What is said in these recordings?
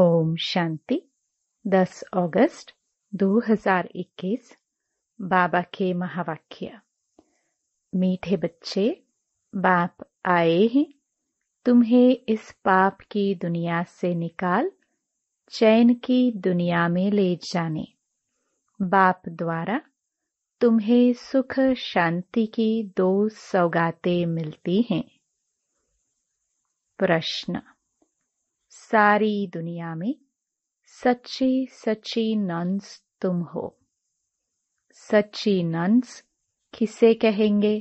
ओम शांति 10 अगस्त 2021 बाबा के महावाक्य मीठे बच्चे बाप आए हैं तुम्हें इस पाप की दुनिया से निकाल चैन की दुनिया में ले जाने बाप द्वारा तुम्हें सुख शांति की दो सौगातें मिलती हैं प्रश्न सारी दुनिया में सच्ची सच्ची नंस तुम हो सच्ची नंस किसे कहेंगे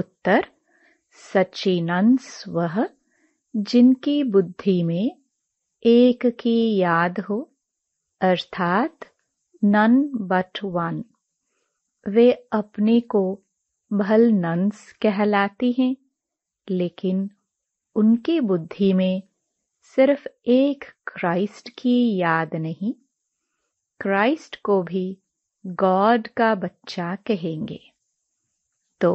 उत्तर सच्ची नंस वह जिनकी बुद्धि में एक की याद हो अर्थात नन बट वन वे अपने को भल नंस कहलाती हैं लेकिन उनकी बुद्धि में सिर्फ एक क्राइस्ट की याद नहीं क्राइस्ट को भी गॉड का बच्चा कहेंगे तो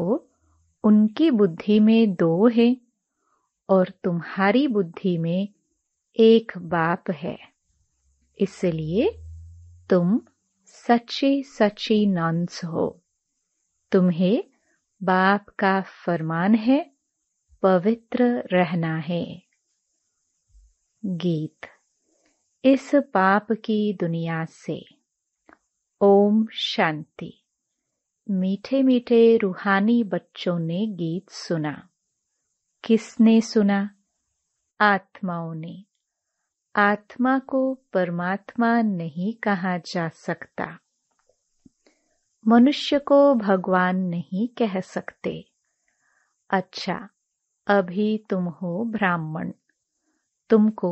उनकी बुद्धि में दो है और तुम्हारी बुद्धि में एक बाप है इसलिए तुम सच्ची सच्ची नंस हो तुम्हें बाप का फरमान है पवित्र रहना है गीत इस पाप की दुनिया से ओम शांति मीठे मीठे रूहानी बच्चों ने गीत सुना किसने सुना आत्माओं ने आत्मा को परमात्मा नहीं कहा जा सकता मनुष्य को भगवान नहीं कह सकते अच्छा अभी तुम हो ब्राह्मण तुमको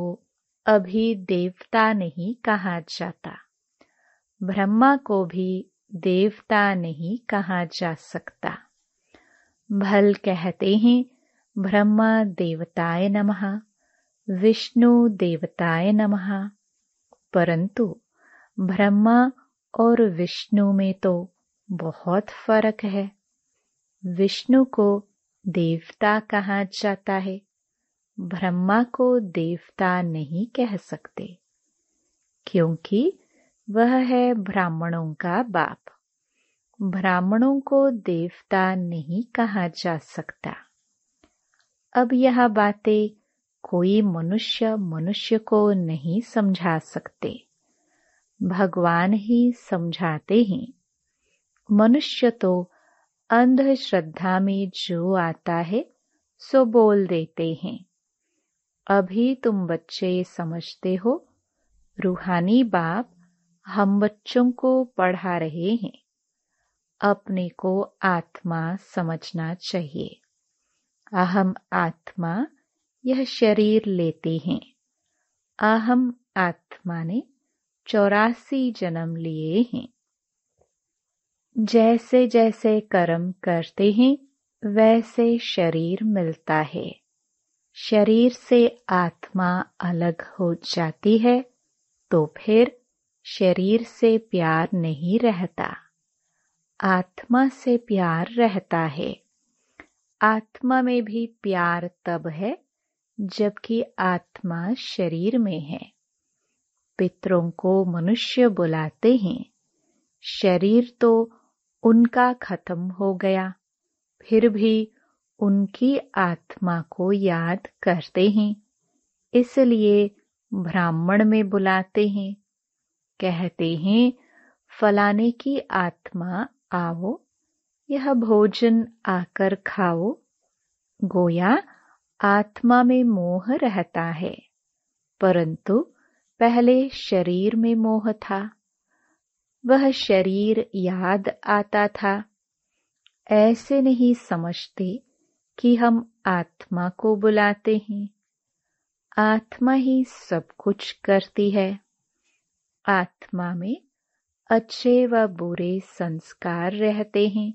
अभी देवता नहीं कहा जाता ब्रह्मा को भी देवता नहीं कहा जा सकता भल कहते हैं ब्रह्मा देवताय नमः विष्णु देवताय नमः परंतु ब्रह्मा और विष्णु में तो बहुत फर्क है विष्णु को देवता कहा जाता है ब्रह्मा को देवता नहीं कह सकते क्योंकि वह है ब्राह्मणों का बाप ब्राह्मणों को देवता नहीं कहा जा सकता अब यह बातें कोई मनुष्य मनुष्य को नहीं समझा सकते भगवान ही समझाते हैं मनुष्य तो अंधश्रद्धा में जो आता है सो बोल देते हैं अभी तुम बच्चे समझते हो रूहानी बाप हम बच्चों को पढ़ा रहे हैं अपने को आत्मा समझना चाहिए अहम आत्मा यह शरीर लेते हैं अहम आत्मा ने चौरासी जन्म लिए हैं जैसे जैसे कर्म करते हैं वैसे शरीर मिलता है शरीर से आत्मा अलग हो जाती है तो फिर शरीर से प्यार नहीं रहता आत्मा से प्यार रहता है आत्मा में भी प्यार तब है जबकि आत्मा शरीर में है पितरों को मनुष्य बुलाते हैं शरीर तो उनका खत्म हो गया फिर भी उनकी आत्मा को याद करते हैं इसलिए ब्राह्मण में बुलाते हैं कहते हैं फलाने की आत्मा आओ यह भोजन आकर खाओ गोया आत्मा में मोह रहता है परंतु पहले शरीर में मोह था वह शरीर याद आता था ऐसे नहीं समझते कि हम आत्मा को बुलाते हैं आत्मा ही सब कुछ करती है आत्मा में अच्छे व बुरे संस्कार रहते हैं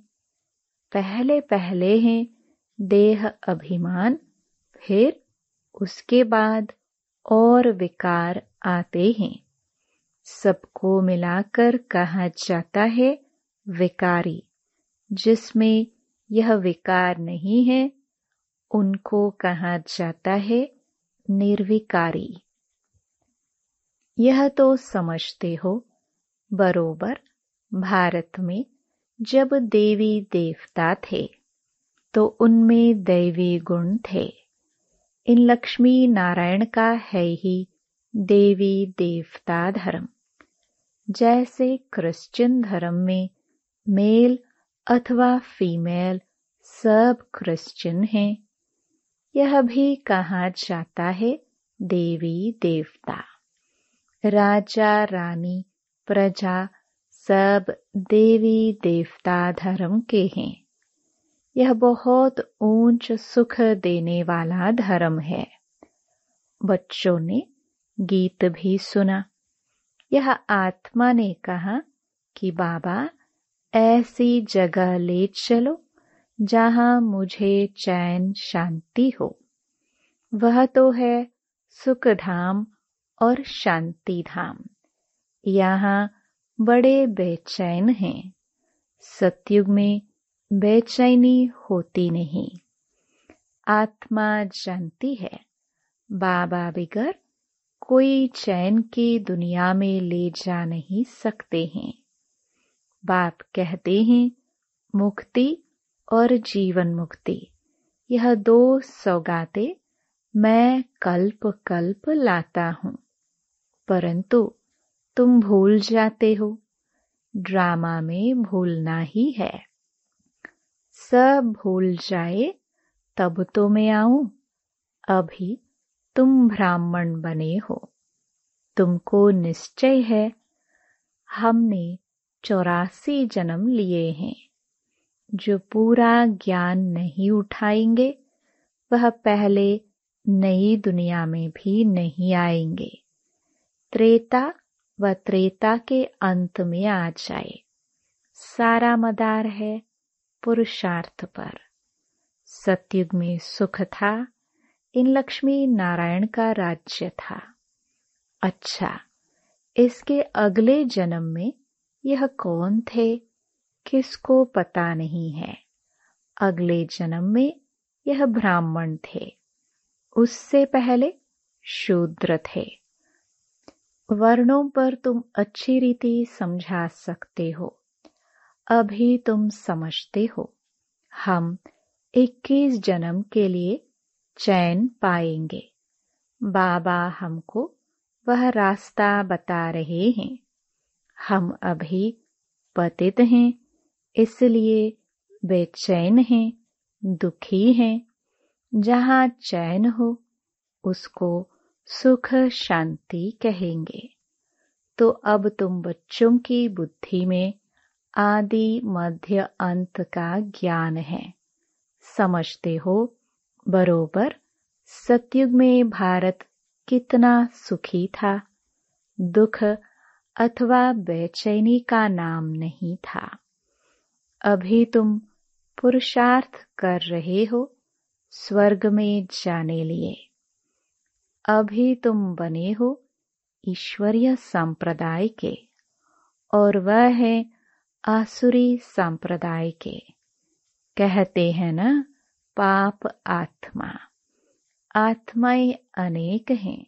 पहले पहले हैं देह अभिमान फिर उसके बाद और विकार आते हैं सबको मिलाकर कहा जाता है विकारी जिसमें यह विकार नहीं है उनको कहा जाता है निर्विकारी यह तो समझते हो बरोबर भारत में जब देवी देवता थे तो उनमें दैवी गुण थे इन लक्ष्मी नारायण का है ही देवी देवता धर्म जैसे क्रिश्चियन धर्म में मेल अथवा फीमेल सब क्रिश्चियन हैं यह भी कहा जाता है देवी देवता राजा रानी प्रजा सब देवी देवता धर्म के हैं यह बहुत ऊंच सुख देने वाला धर्म है बच्चों ने गीत भी सुना यह आत्मा ने कहा कि बाबा ऐसी जगह ले चलो जहां मुझे चैन शांति हो वह तो है सुख धाम और शांति धाम यहाँ बड़े बेचैन हैं सतयुग में बेचैनी होती नहीं आत्मा जानती है बाबा बिगर कोई चैन की दुनिया में ले जा नहीं सकते हैं बाप कहते हैं मुक्ति और जीवन मुक्ति यह दो सौगाते मैं कल्प कल्प लाता हूं परंतु तुम भूल जाते हो ड्रामा में भूलना ही है सब भूल जाए तब तो मैं आऊं अभी तुम ब्राह्मण बने हो तुमको निश्चय है हमने चौरासी जन्म लिए हैं जो पूरा ज्ञान नहीं उठाएंगे वह पहले नई दुनिया में भी नहीं आएंगे त्रेता व त्रेता के अंत में आ जाए सारा मदार है पुरुषार्थ पर सत्युग में सुख था इन लक्ष्मी नारायण का राज्य था अच्छा इसके अगले जन्म में यह कौन थे किसको पता नहीं है अगले जन्म में यह ब्राह्मण थे उससे पहले शूद्र थे वर्णों पर तुम अच्छी रीति समझा सकते हो अभी तुम समझते हो हम 21 जन्म के लिए चैन पाएंगे बाबा हमको वह रास्ता बता रहे हैं हम अभी पतित हैं इसलिए बेचैन हैं दुखी हैं जहाँ चैन हो उसको सुख शांति कहेंगे तो अब तुम बच्चों की बुद्धि में आदि मध्य अंत का ज्ञान है समझते हो बरोबर सतयुग में भारत कितना सुखी था दुख अथवा बेचैनी का नाम नहीं था अभी तुम पुरुषार्थ कर रहे हो स्वर्ग में जाने लिए अभी तुम बने हो ईश्वरीय संप्रदाय के और वह है आसुरी संप्रदाय के कहते हैं ना पाप आत्मा आत्माएं अनेक हैं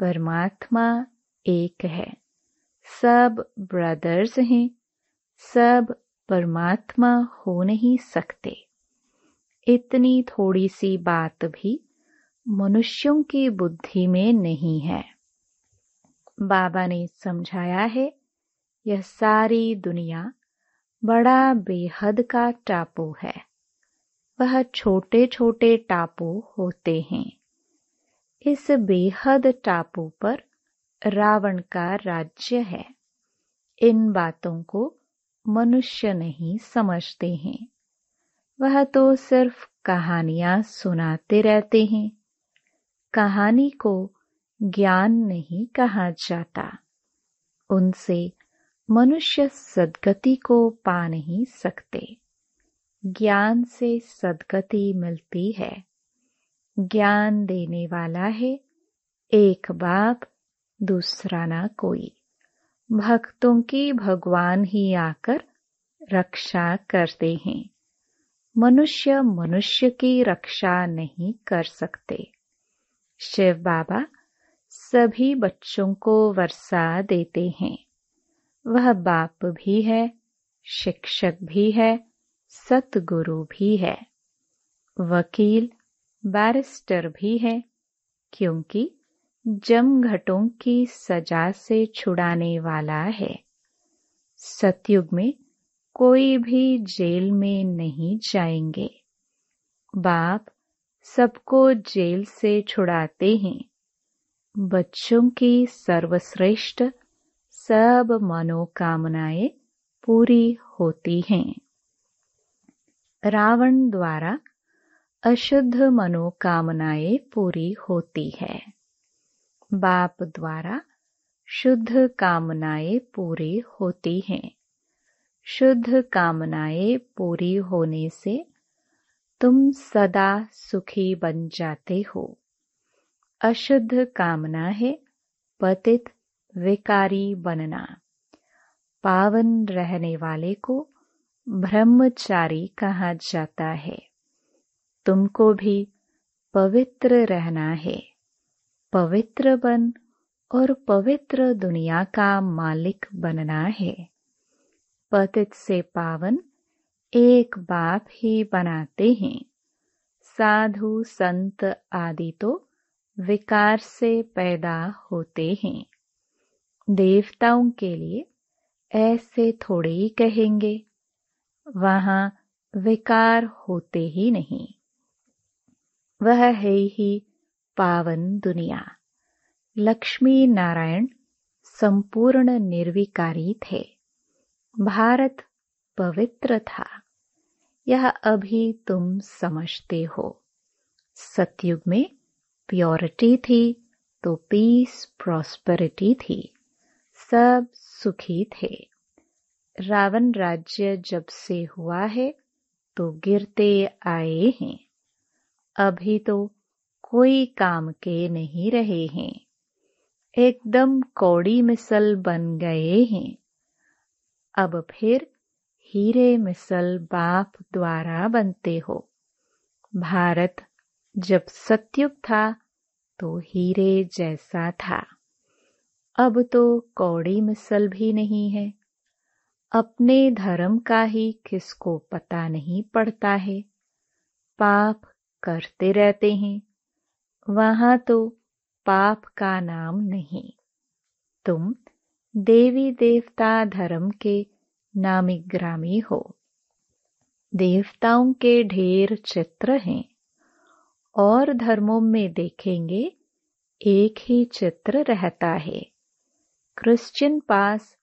परमात्मा एक है सब ब्रदर्स हैं सब परमात्मा हो नहीं सकते इतनी थोड़ी सी बात भी मनुष्यों की बुद्धि में नहीं है बाबा ने समझाया है यह सारी दुनिया बड़ा बेहद का टापू है वह छोटे छोटे टापू होते हैं इस बेहद टापू पर रावण का राज्य है इन बातों को मनुष्य नहीं समझते हैं वह तो सिर्फ कहानियां सुनाते रहते हैं कहानी को ज्ञान नहीं कहा जाता उनसे मनुष्य सदगति को पा नहीं सकते ज्ञान से सदगति मिलती है ज्ञान देने वाला है एक बाप दूसरा ना कोई भक्तों की भगवान ही आकर रक्षा करते हैं मनुष्य मनुष्य की रक्षा नहीं कर सकते शिव बाबा सभी बच्चों को वर्षा देते हैं वह बाप भी है शिक्षक भी है सतगुरु भी है वकील बैरिस्टर भी है क्योंकि जमघटों की सजा से छुड़ाने वाला है सतयुग में कोई भी जेल में नहीं जाएंगे बाप सबको जेल से छुड़ाते हैं बच्चों की सर्वश्रेष्ठ सब मनोकामनाएं पूरी होती हैं रावण द्वारा अशुद्ध मनोकामनाएं पूरी होती है बाप द्वारा शुद्ध कामनाएं पूरी होती हैं शुद्ध कामनाएं पूरी होने से तुम सदा सुखी बन जाते हो अशुद्ध कामना है पतित विकारी बनना पावन रहने वाले को ब्रह्मचारी कहा जाता है तुमको भी पवित्र रहना है पवित्र बन और पवित्र दुनिया का मालिक बनना है पतित से पावन एक बाप ही बनाते हैं साधु संत आदि तो विकार से पैदा होते हैं देवताओं के लिए ऐसे थोड़े ही कहेंगे वहां विकार होते ही नहीं वह है ही पावन दुनिया लक्ष्मी नारायण संपूर्ण निर्विकारी थे भारत पवित्र था यह अभी तुम समझते हो सतयुग में प्योरिटी थी तो पीस प्रॉस्पेरिटी थी सब सुखी थे रावण राज्य जब से हुआ है तो गिरते आए हैं अभी तो कोई काम के नहीं रहे हैं एकदम कौड़ी मिसल बन गए हैं अब फिर हीरे मिसल बाप द्वारा बनते हो भारत जब सत्युग था तो हीरे जैसा था अब तो कौड़ी मिसल भी नहीं है अपने धर्म का ही किसको पता नहीं पड़ता है पाप करते रहते हैं वहां तो पाप का नाम नहीं तुम देवी देवता धर्म के नामिग्रामी हो देवताओं के ढेर चित्र हैं और धर्मों में देखेंगे एक ही चित्र रहता है क्रिश्चियन पास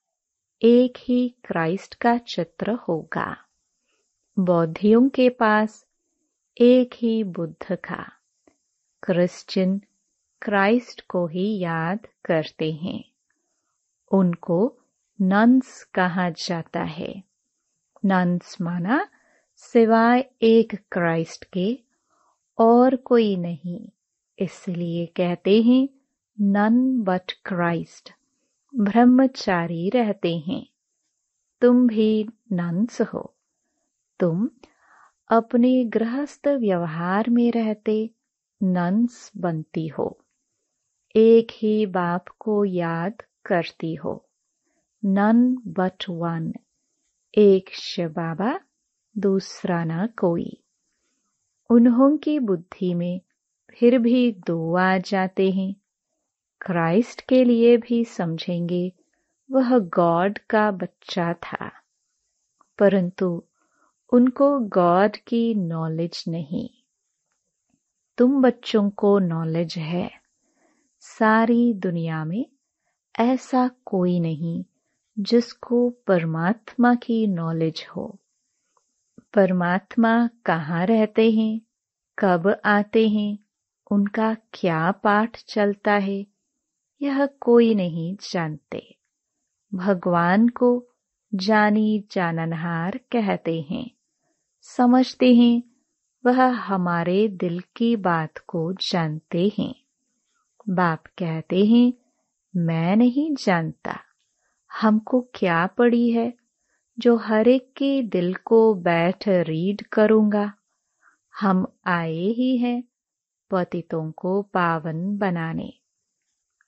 एक ही क्राइस्ट का चित्र होगा बौद्धियों के पास एक ही बुद्ध का क्रिश्चियन क्राइस्ट को ही याद करते हैं उनको नंस कहा जाता है नंस माना सिवाय एक क्राइस्ट के और कोई नहीं इसलिए कहते हैं नन बट क्राइस्ट ब्रह्मचारी रहते हैं तुम भी नंस हो तुम अपने गृहस्थ व्यवहार में रहते नंस बनती हो एक ही बाप को याद करती हो नन बट वन एक शिव बाबा दूसरा ना कोई उन्हों की बुद्धि में फिर भी दो आ जाते हैं क्राइस्ट के लिए भी समझेंगे वह गॉड का बच्चा था परंतु उनको गॉड की नॉलेज नहीं तुम बच्चों को नॉलेज है सारी दुनिया में ऐसा कोई नहीं जिसको परमात्मा की नॉलेज हो परमात्मा कहाँ रहते हैं कब आते हैं उनका क्या पाठ चलता है यह कोई नहीं जानते भगवान को जानी जाननहार कहते हैं समझते हैं वह हमारे दिल की बात को जानते हैं बाप कहते हैं मैं नहीं जानता हमको क्या पड़ी है जो हर एक के दिल को बैठ रीड करूंगा हम आए ही हैं पतितों को पावन बनाने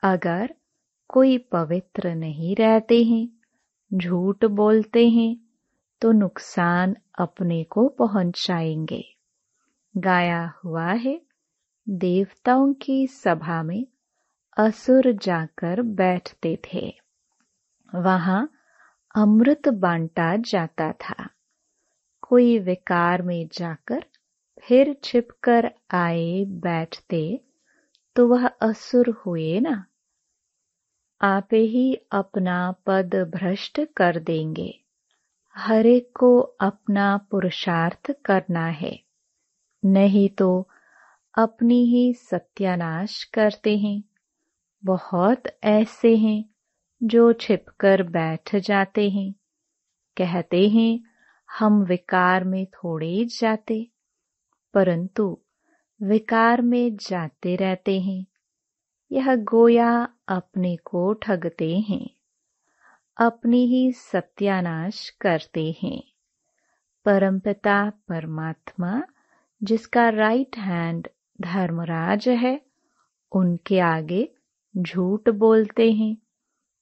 अगर कोई पवित्र नहीं रहते हैं झूठ बोलते हैं तो नुकसान अपने को पहुंचाएंगे गाया हुआ है देवताओं की सभा में असुर जाकर बैठते थे वहां अमृत बांटा जाता था कोई विकार में जाकर फिर छिपकर आए बैठते तो वह असुर हुए ना आप ही अपना पद भ्रष्ट कर देंगे हरेक को अपना पुरुषार्थ करना है नहीं तो अपनी ही सत्यानाश करते हैं बहुत ऐसे हैं जो छिपकर बैठ जाते हैं कहते हैं हम विकार में थोड़े जाते परंतु विकार में जाते रहते हैं यह गोया अपने को ठगते हैं अपनी ही सत्यानाश करते हैं परमपिता परमात्मा जिसका राइट हैंड धर्मराज है उनके आगे झूठ बोलते हैं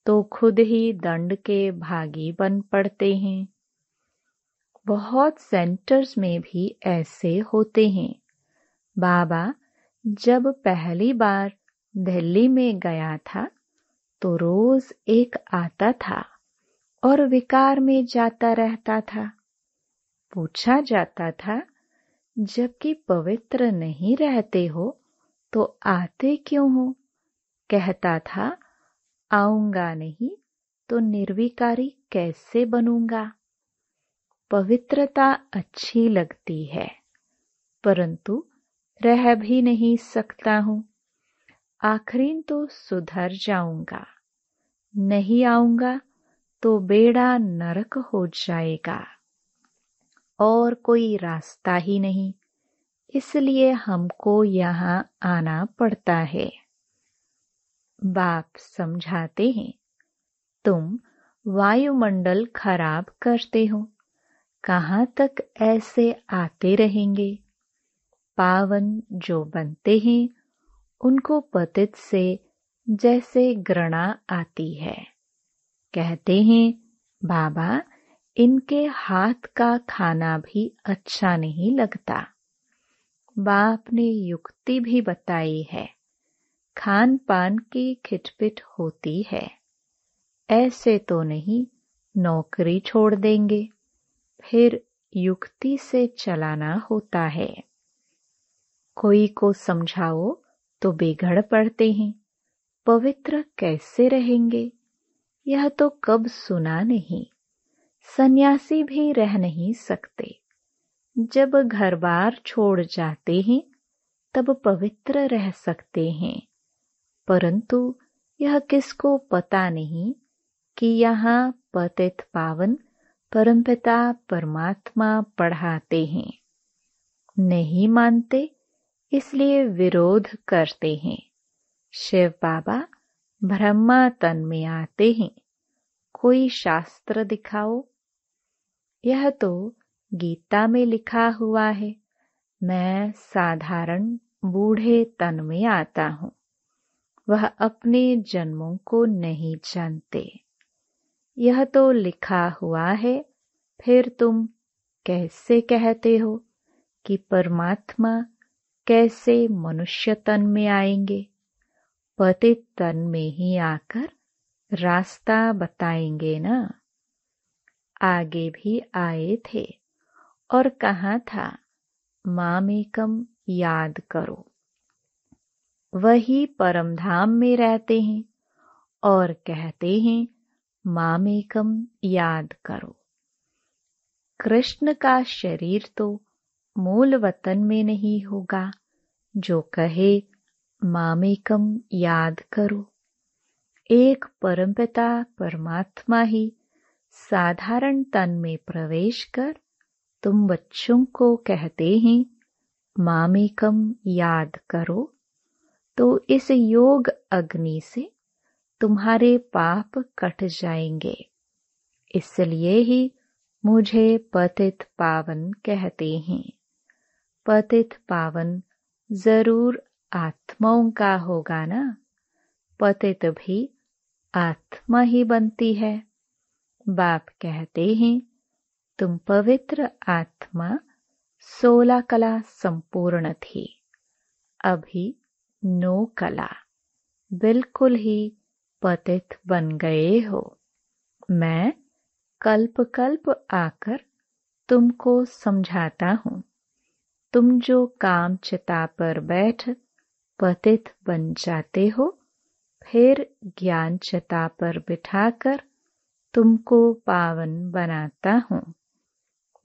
तो खुद ही दंड के भागी बन पड़ते हैं बहुत सेंटर्स में भी ऐसे होते हैं बाबा जब पहली बार दिल्ली में गया था तो रोज एक आता था और विकार में जाता रहता था पूछा जाता था जबकि पवित्र नहीं रहते हो तो आते क्यों हो कहता था आऊंगा नहीं तो निर्विकारी कैसे बनूंगा पवित्रता अच्छी लगती है परंतु रह भी नहीं सकता हूं आखरीन तो सुधर जाऊंगा नहीं आऊंगा तो बेड़ा नरक हो जाएगा और कोई रास्ता ही नहीं इसलिए हमको यहाँ आना पड़ता है बाप समझाते हैं तुम वायुमंडल खराब करते हो कहाँ तक ऐसे आते रहेंगे पावन जो बनते हैं उनको पतित से जैसे घृणा आती है कहते हैं बाबा इनके हाथ का खाना भी अच्छा नहीं लगता बाप ने युक्ति भी बताई है खान पान की खिटपिट होती है ऐसे तो नहीं नौकरी छोड़ देंगे फिर युक्ति से चलाना होता है कोई को समझाओ तो बेघड़ पड़ते हैं पवित्र कैसे रहेंगे यह तो कब सुना नहीं सन्यासी भी रह नहीं सकते जब घर बार छोड़ जाते हैं तब पवित्र रह सकते हैं परंतु यह किसको पता नहीं कि यहाँ पतित पावन परमपिता परमात्मा पढ़ाते हैं नहीं मानते इसलिए विरोध करते हैं शिव बाबा ब्रह्मा तन में आते हैं कोई शास्त्र दिखाओ यह तो गीता में लिखा हुआ है मैं साधारण बूढ़े तन में आता हूं वह अपने जन्मों को नहीं जानते यह तो लिखा हुआ है फिर तुम कैसे कहते हो कि परमात्मा कैसे मनुष्य तन में आएंगे पतित तन में ही आकर रास्ता बताएंगे ना आगे भी आए थे और कहा था मामेकम याद करो वही परमधाम में रहते हैं और कहते हैं मामेकम याद करो कृष्ण का शरीर तो मूल वतन में नहीं होगा जो कहे मामेकम याद करो एक परमपिता परमात्मा ही साधारण तन में प्रवेश कर तुम बच्चों को कहते हैं मामेकम याद करो तो इस योग अग्नि से तुम्हारे पाप कट जाएंगे इसलिए ही मुझे पतित पावन कहते हैं पतित पावन जरूर आत्माओं का होगा ना पतित भी आत्मा ही बनती है बाप कहते हैं तुम पवित्र आत्मा सोलह कला संपूर्ण थी अभी नो कला बिल्कुल ही पतित बन गए हो मैं कल्प कल्प आकर तुमको समझाता हूँ तुम जो काम चिता पर बैठ पतित बन जाते हो फिर ज्ञान चिता पर बिठाकर तुमको पावन बनाता हूँ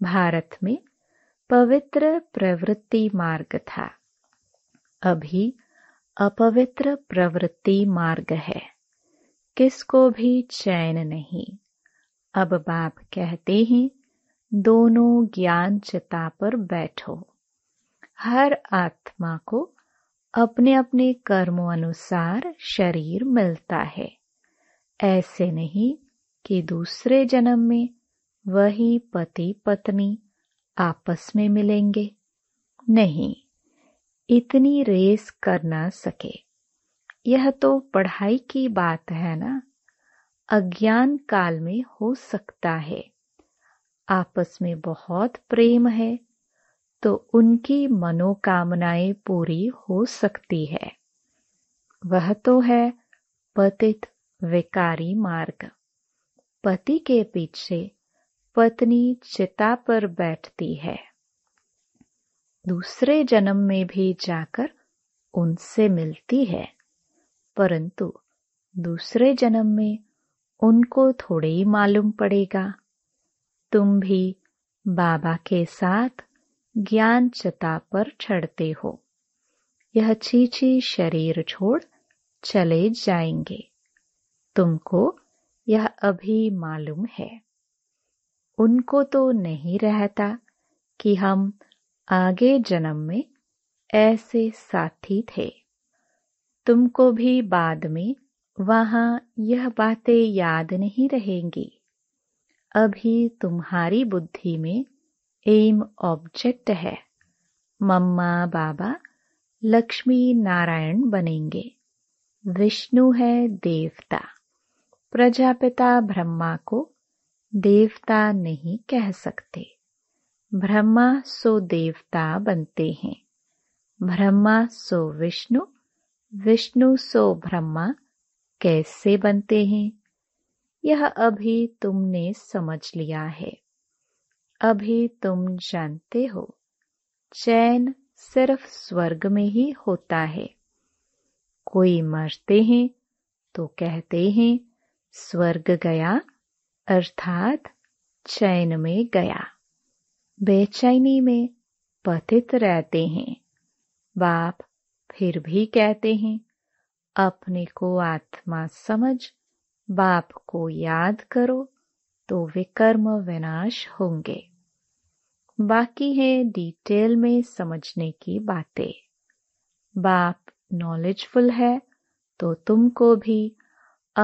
भारत में पवित्र प्रवृत्ति मार्ग था अभी अपवित्र प्रवृत्ति मार्ग है किसको भी चैन नहीं अब बाप कहते हैं दोनों ज्ञान चिता पर बैठो हर आत्मा को अपने अपने कर्मों अनुसार शरीर मिलता है ऐसे नहीं कि दूसरे जन्म में वही पति पत्नी आपस में मिलेंगे नहीं इतनी रेस कर ना सके यह तो पढ़ाई की बात है ना अज्ञान काल में हो सकता है आपस में बहुत प्रेम है तो उनकी मनोकामनाएं पूरी हो सकती है वह तो है पतित विकारी मार्ग पति के पीछे पत्नी चिता पर बैठती है दूसरे जन्म में भी जाकर उनसे मिलती है परंतु दूसरे जन्म में उनको थोड़े ही मालूम पड़ेगा तुम भी बाबा के साथ ज्ञान चता पर चढ़ते हो यह चीची शरीर छोड़ चले जाएंगे तुमको यह अभी मालूम है उनको तो नहीं रहता कि हम आगे जन्म में ऐसे साथी थे तुमको भी बाद में वहां यह बातें याद नहीं रहेंगी अभी तुम्हारी बुद्धि में एम ऑब्जेक्ट है मम्मा बाबा लक्ष्मी नारायण बनेंगे विष्णु है देवता प्रजापिता ब्रह्मा को देवता नहीं कह सकते ब्रह्मा सो देवता बनते हैं ब्रह्मा सो विष्णु विष्णु सो ब्रह्मा कैसे बनते हैं यह अभी तुमने समझ लिया है अभी तुम जानते हो चैन सिर्फ स्वर्ग में ही होता है कोई मरते हैं तो कहते हैं स्वर्ग गया अर्थात चैन में गया बेचैनी में पतित रहते हैं बाप फिर भी कहते हैं अपने को आत्मा समझ बाप को याद करो तो वे कर्म विनाश होंगे बाकी है डिटेल में समझने की बातें बाप नॉलेजफुल है तो तुमको भी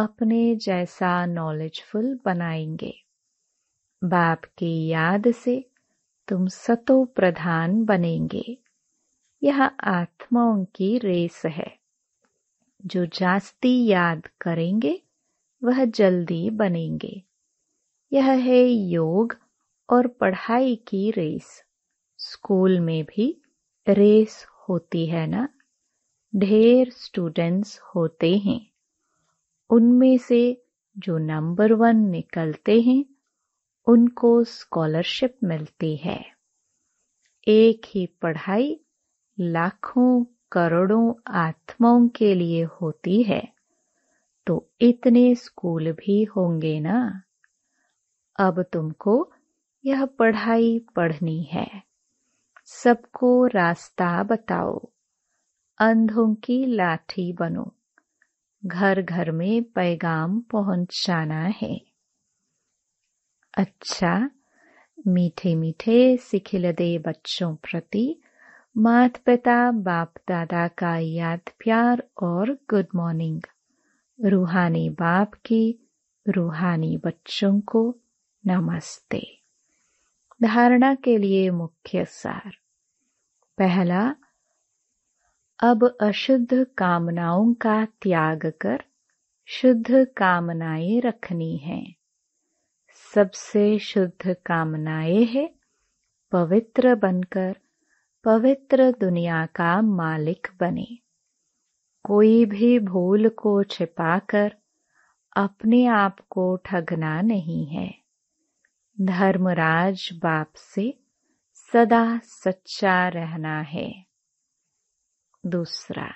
अपने जैसा नॉलेजफुल बनाएंगे बाप की याद से तुम सतो प्रधान बनेंगे यह आत्माओं की रेस है जो जास्ती याद करेंगे वह जल्दी बनेंगे यह है योग और पढ़ाई की रेस स्कूल में भी रेस होती है ना ढेर स्टूडेंट्स होते हैं उनमें से जो नंबर वन निकलते हैं उनको स्कॉलरशिप मिलती है एक ही पढ़ाई लाखों करोड़ों आत्माओं के लिए होती है तो इतने स्कूल भी होंगे ना अब तुमको यह पढ़ाई पढ़नी है सबको रास्ता बताओ अंधों की लाठी बनो घर घर में पैगाम पहुंचाना है अच्छा मीठे मीठे सिखिलदे बच्चों प्रति मात पिता बाप दादा का याद प्यार और गुड मॉर्निंग रूहानी बाप की रूहानी बच्चों को नमस्ते धारणा के लिए मुख्य सार पहला अब अशुद्ध कामनाओं का त्याग कर शुद्ध कामनाएं रखनी है सबसे शुद्ध कामनाएं है पवित्र बनकर पवित्र दुनिया का मालिक बने कोई भी भूल को छिपाकर अपने आप को ठगना नहीं है धर्मराज बाप से सदा सच्चा रहना है दूसरा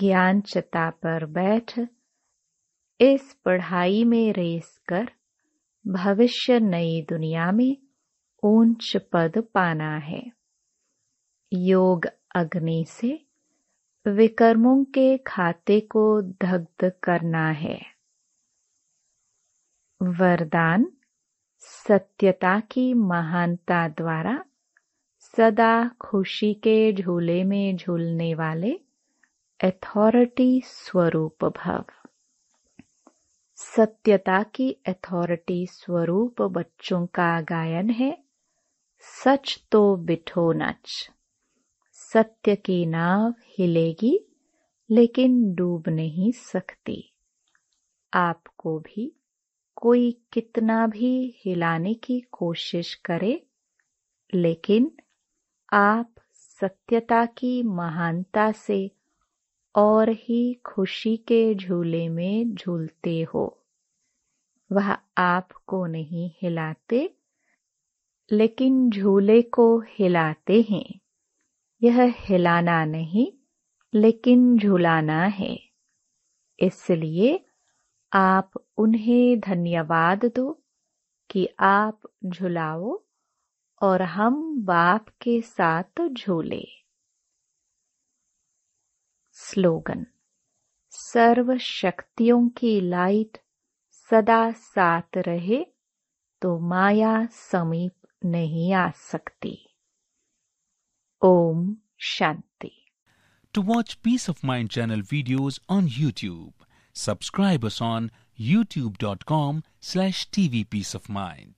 ज्ञान चता पर बैठ इस पढ़ाई में रेस कर भविष्य नई दुनिया में ऊंच पद पाना है योग अग्नि से विकर्मों के खाते को दग्ध करना है वरदान सत्यता की महानता द्वारा सदा खुशी के झूले में झूलने वाले अथॉरिटी स्वरूप भव सत्यता की अथॉरिटी स्वरूप बच्चों का गायन है सच तो बिठो नच सत्य की नाव हिलेगी लेकिन डूब नहीं सकती आपको भी कोई कितना भी हिलाने की कोशिश करे लेकिन आप सत्यता की महानता से और ही खुशी के झूले में झूलते हो वह आपको नहीं हिलाते लेकिन झूले को हिलाते हैं यह हिलाना नहीं लेकिन झूलाना है इसलिए आप उन्हें धन्यवाद दो कि आप झुलाओ और हम बाप के साथ झूले स्लोगन सर्व शक्तियों की लाइट सदा साथ रहे तो माया समीप नहीं आ सकती Om Shanti to watch peace of mind channel videos on YouTube subscribe on youtube.com slash tvpeaceofmind.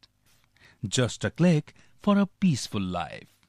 Just a click for a peaceful life.